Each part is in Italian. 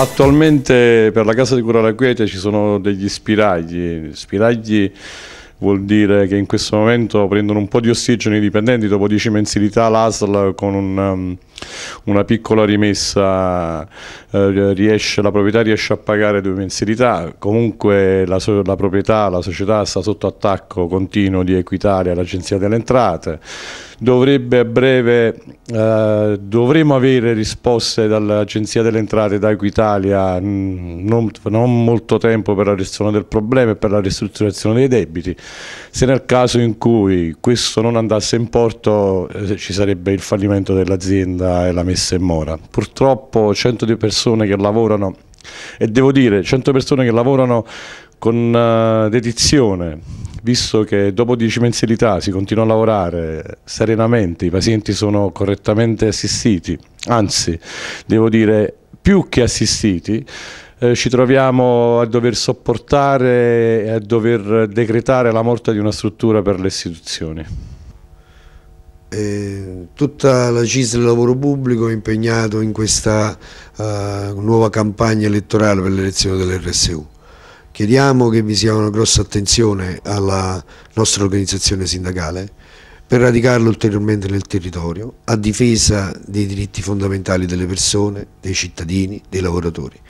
Attualmente per la casa di Cura La Quiete ci sono degli spiragli, spiragli vuol dire che in questo momento prendono un po' di ossigeno i dipendenti dopo 10 mensilità l'ASL con un, um, una piccola rimessa eh, riesce, la proprietà riesce a pagare due mensilità comunque la, la proprietà, la società sta sotto attacco continuo di Equitalia, l'agenzia delle entrate dovrebbe a breve eh, dovremo avere risposte dall'agenzia delle entrate da Equitalia mm, non, non molto tempo per la risoluzione del problema e per la ristrutturazione dei debiti se nel caso in cui questo non andasse in porto eh, ci sarebbe il fallimento dell'azienda e la messa in mora. Purtroppo 100 di persone che lavorano, e devo dire 100 persone che lavorano con eh, dedizione, visto che dopo 10 mensilità si continua a lavorare serenamente, i pazienti sono correttamente assistiti, anzi devo dire più che assistiti, eh, ci troviamo a dover sopportare e a dover decretare la morte di una struttura per le istituzioni. Eh, tutta la CIS del Lavoro Pubblico è impegnata in questa eh, nuova campagna elettorale per l'elezione dell'RSU. Chiediamo che vi sia una grossa attenzione alla nostra organizzazione sindacale per radicarla ulteriormente nel territorio a difesa dei diritti fondamentali delle persone, dei cittadini, dei lavoratori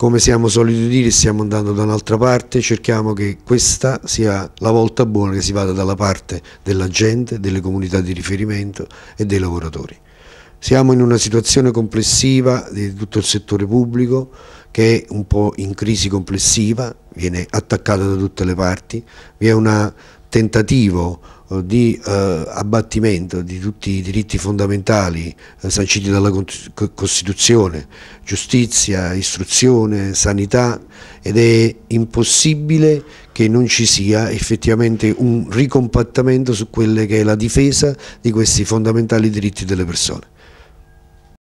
come siamo soliti dire stiamo andando da un'altra parte, cerchiamo che questa sia la volta buona che si vada dalla parte della gente, delle comunità di riferimento e dei lavoratori. Siamo in una situazione complessiva di tutto il settore pubblico che è un po' in crisi complessiva, viene attaccata da tutte le parti, vi è una tentativo eh, di eh, abbattimento di tutti i diritti fondamentali eh, sanciti dalla Costituzione, giustizia, istruzione, sanità ed è impossibile che non ci sia effettivamente un ricompattamento su quelle che è la difesa di questi fondamentali diritti delle persone.